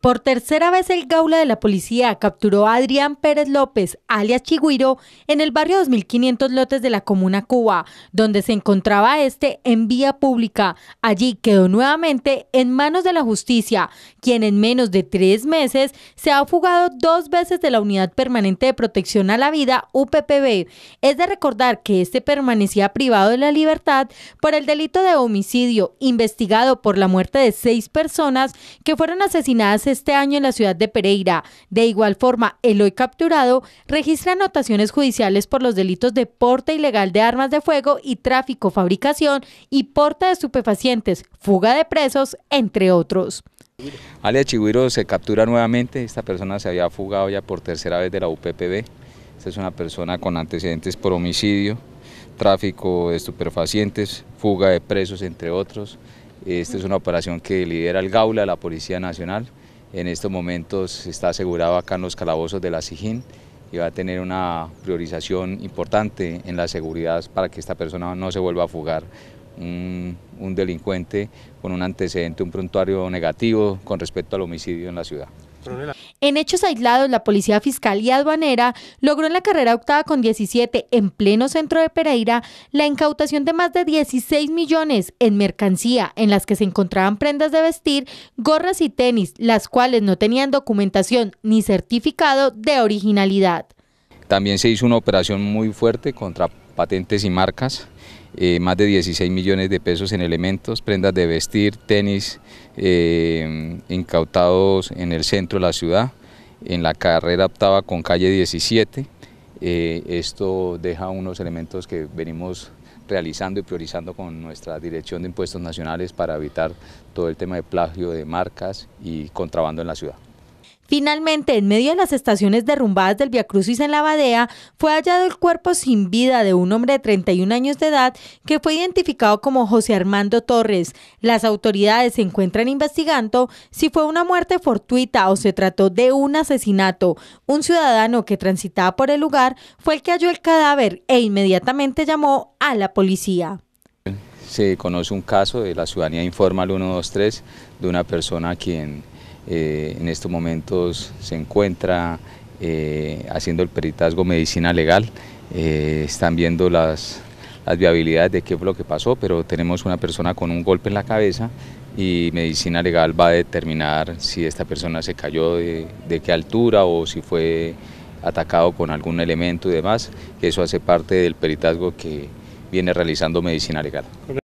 Por tercera vez el Gaula de la policía capturó a Adrián Pérez López, alias Chigüiro, en el barrio 2500 Lotes de la Comuna Cuba, donde se encontraba este en vía pública. Allí quedó nuevamente en manos de la justicia, quien en menos de tres meses se ha fugado dos veces de la Unidad Permanente de Protección a la Vida, UPPB. Es de recordar que este permanecía privado de la libertad por el delito de homicidio, investigado por la muerte de seis personas que fueron asesinadas este año en la ciudad de Pereira. De igual forma, el hoy capturado registra anotaciones judiciales por los delitos de porte ilegal de armas de fuego y tráfico, fabricación y porta de estupefacientes, fuga de presos, entre otros. Alia Chigüiro se captura nuevamente, esta persona se había fugado ya por tercera vez de la UPPB, esta es una persona con antecedentes por homicidio, tráfico de estupefacientes, fuga de presos, entre otros. Esta es una operación que lidera el GAULA, la Policía Nacional. En estos momentos está asegurado acá en los calabozos de la Sijín y va a tener una priorización importante en la seguridad para que esta persona no se vuelva a fugar. Un, un delincuente con un antecedente, un prontuario negativo con respecto al homicidio en la ciudad. En hechos aislados, la Policía Fiscal y Aduanera logró en la carrera octava con 17 en pleno centro de Pereira la incautación de más de 16 millones en mercancía en las que se encontraban prendas de vestir, gorras y tenis, las cuales no tenían documentación ni certificado de originalidad. También se hizo una operación muy fuerte contra patentes y marcas eh, más de 16 millones de pesos en elementos, prendas de vestir, tenis, eh, incautados en el centro de la ciudad, en la carrera octava con calle 17. Eh, esto deja unos elementos que venimos realizando y priorizando con nuestra Dirección de Impuestos Nacionales para evitar todo el tema de plagio de marcas y contrabando en la ciudad. Finalmente, en medio de las estaciones derrumbadas del Via en la Badea, fue hallado el cuerpo sin vida de un hombre de 31 años de edad que fue identificado como José Armando Torres. Las autoridades se encuentran investigando si fue una muerte fortuita o se trató de un asesinato. Un ciudadano que transitaba por el lugar fue el que halló el cadáver e inmediatamente llamó a la policía se conoce un caso de la ciudadanía informal 123 de una persona quien eh, en estos momentos se encuentra eh, haciendo el peritazgo medicina legal, eh, están viendo las, viabilidades de qué fue lo que pasó, pero tenemos una persona con un golpe en la cabeza y medicina legal va a determinar si esta persona se cayó de, qué altura o si fue atacado con algún elemento y demás, que eso hace parte del peritazgo que viene realizando medicina legal.